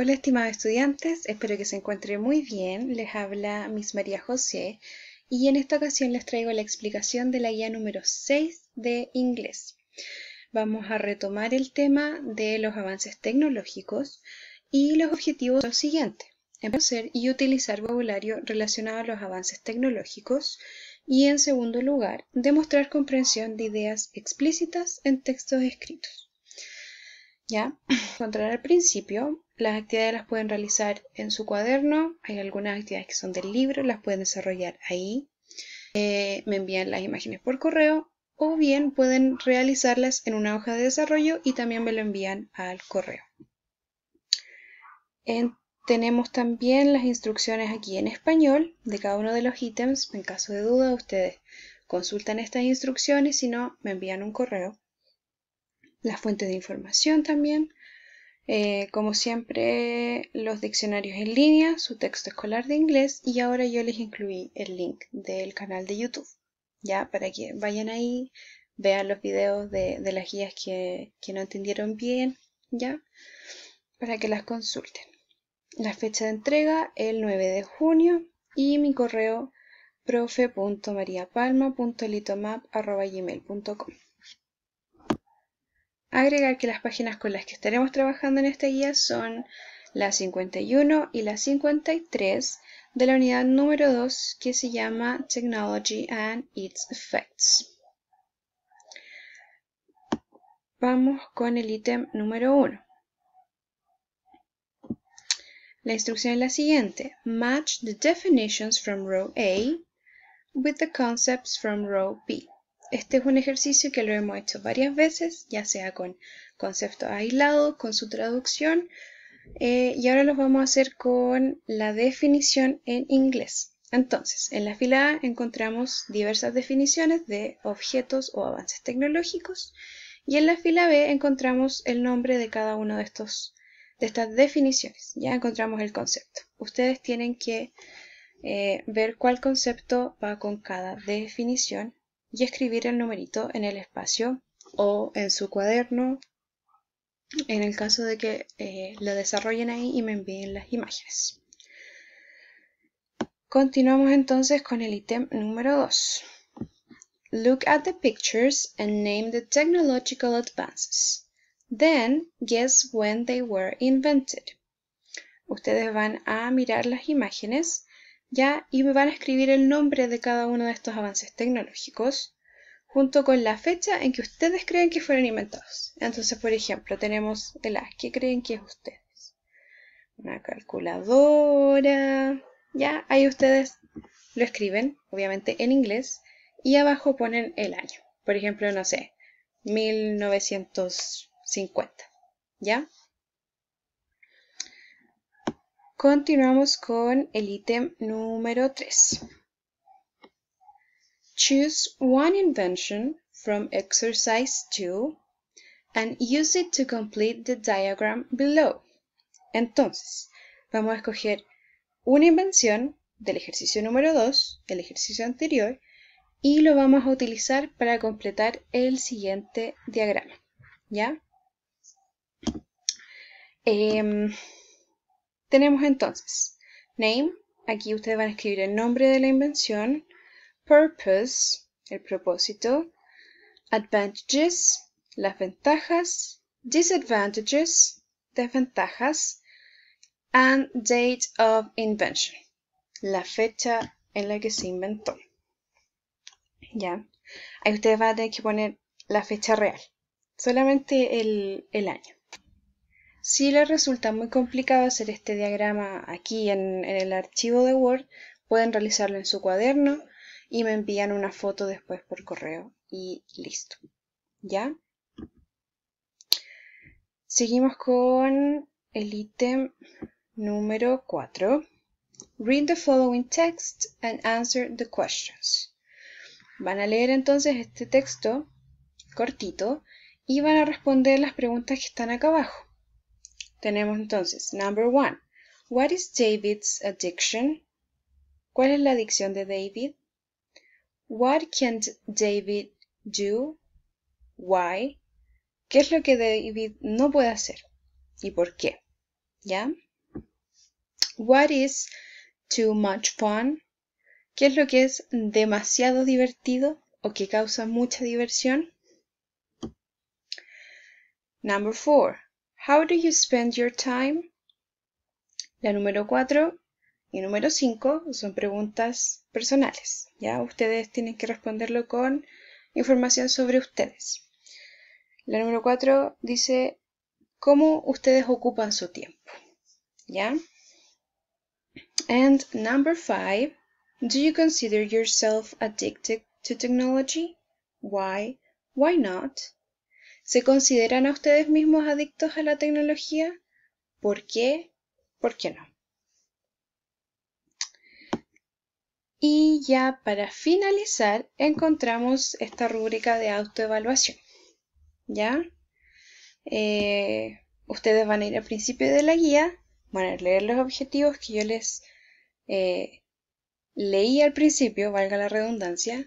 Hola estimados estudiantes, espero que se encuentren muy bien. Les habla Miss María José y en esta ocasión les traigo la explicación de la guía número 6 de inglés. Vamos a retomar el tema de los avances tecnológicos y los objetivos son los siguientes. Empezar y utilizar vocabulario relacionado a los avances tecnológicos y en segundo lugar, demostrar comprensión de ideas explícitas en textos escritos. Ya, encontrar al principio las actividades las pueden realizar en su cuaderno, hay algunas actividades que son del libro, las pueden desarrollar ahí. Eh, me envían las imágenes por correo o bien pueden realizarlas en una hoja de desarrollo y también me lo envían al correo. tenemos también las instrucciones aquí en español de cada uno de los ítems. En caso de duda, ustedes consultan estas instrucciones, si no, me envían un correo. Las fuentes de información también. Eh, como siempre, los diccionarios en línea, su texto escolar de inglés y ahora yo les incluí el link del canal de YouTube, ya para que vayan ahí, vean los videos de, las guías que, no entendieron bien, ya, para que las consulten. La fecha de entrega el 9 de junio y mi correo profe.mariapalma.litomap.gmail.com Agregar que las páginas con las que estaremos trabajando en esta guía son la 51 y la 53 de la unidad número 2 que se llama Technology and its Effects. Vamos con el ítem número 1. La instrucción es la siguiente. Match the definitions from row A with the concepts from row B. Este es un ejercicio que lo hemos hecho varias veces, ya sea con conceptos aislados, con su traducción, eh, y ahora los vamos a hacer con la definición en inglés. Entonces, en la fila A encontramos diversas definiciones de objetos o avances tecnológicos y en la fila B encontramos el nombre de cada uno de estos de estas definiciones. Ya encontramos el concepto. Ustedes tienen que eh, ver cuál concepto va con cada definición y escribir el numerito en el espacio o en su cuaderno en el caso de que eh, lo desarrollen ahí y me envíen las imágenes. Continuamos entonces con el ítem número 2. Look at the pictures and name the technological advances. Then guess when they were invented. Ustedes van a mirar las imágenes ya y me van a escribir el nombre de cada uno de estos avances tecnológicos junto con la fecha en que ustedes creen que fueron inventados. Entonces, por ejemplo, tenemos el A, ¿qué creen que es ustedes? Una calculadora. Ya, ahí ustedes lo escriben, obviamente en inglés, y abajo ponen el año. Por ejemplo, no sé, 1950. ¿Ya? Continuamos con el ítem número 3. Choose one invention from exercise 2 and use it to complete the diagram below. Entonces, vamos a escoger una invención del ejercicio número 2, el ejercicio anterior, y lo vamos a utilizar para completar el siguiente diagrama. ¿Ya? Em, tenemos entonces name, aquí ustedes van a escribir el nombre de la invención, purpose, el propósito, advantages, las ventajas, disadvantages, desventajas, and date of invention, la fecha en la que se inventó. Ya, ahí ustedes van a tener que poner la fecha real, solamente el, el año. Si les resulta muy complicado hacer este diagrama aquí en, el archivo de Word, pueden realizarlo en su cuaderno y me envían una foto después por correo y listo. ¿Ya? Seguimos con el ítem número 4. Read the following text and answer the questions. Van a leer entonces este texto cortito y van a responder las preguntas que están acá abajo. Tenemos entonces, number one, what is David's addiction? ¿Cuál es la adicción de David? What can't David do? Why? ¿Qué es lo que David no puede hacer? ¿Y por qué? ¿Ya? What is too much fun? ¿Qué es lo que es demasiado divertido o que causa mucha diversión? Number four. How do you spend your time? La número 4 y número 5 son preguntas personales. Ya ustedes tienen que responderlo con información sobre ustedes. La número 4 dice cómo ustedes ocupan su tiempo. ¿Ya? And number 5, do you consider yourself addicted to technology? Why? Why not? ¿Se consideran a ustedes mismos adictos a la tecnología? ¿Por qué? ¿Por qué no? Y ya para finalizar, encontramos esta rúbrica de autoevaluación. ¿Ya? Eh, ustedes van a ir al principio de la guía, van a leer los objetivos que yo les eh, leí al principio, valga la redundancia,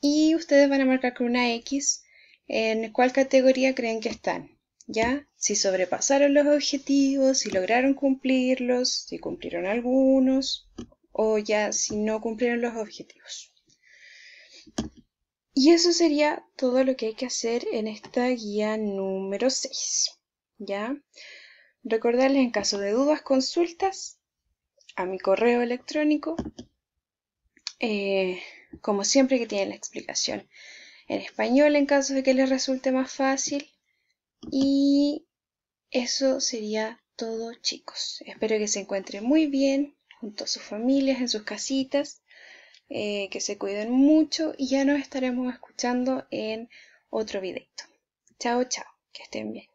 y ustedes van a marcar con una X en cuál categoría creen que están, ¿ya? Si sobrepasaron los objetivos, si lograron cumplirlos, si cumplieron algunos o ya si no cumplieron los objetivos. Y eso sería todo lo que hay que hacer en esta guía número 6, ¿ya? Recordarles en caso de dudas, consultas a mi correo electrónico, eh, como siempre que tienen la explicación en español en caso de que les resulte más fácil. Y eso sería todo chicos. Espero que se encuentren muy bien junto a sus familias, en sus casitas, eh, que se cuiden mucho y ya nos estaremos escuchando en otro videito. Chao, chao, que estén bien.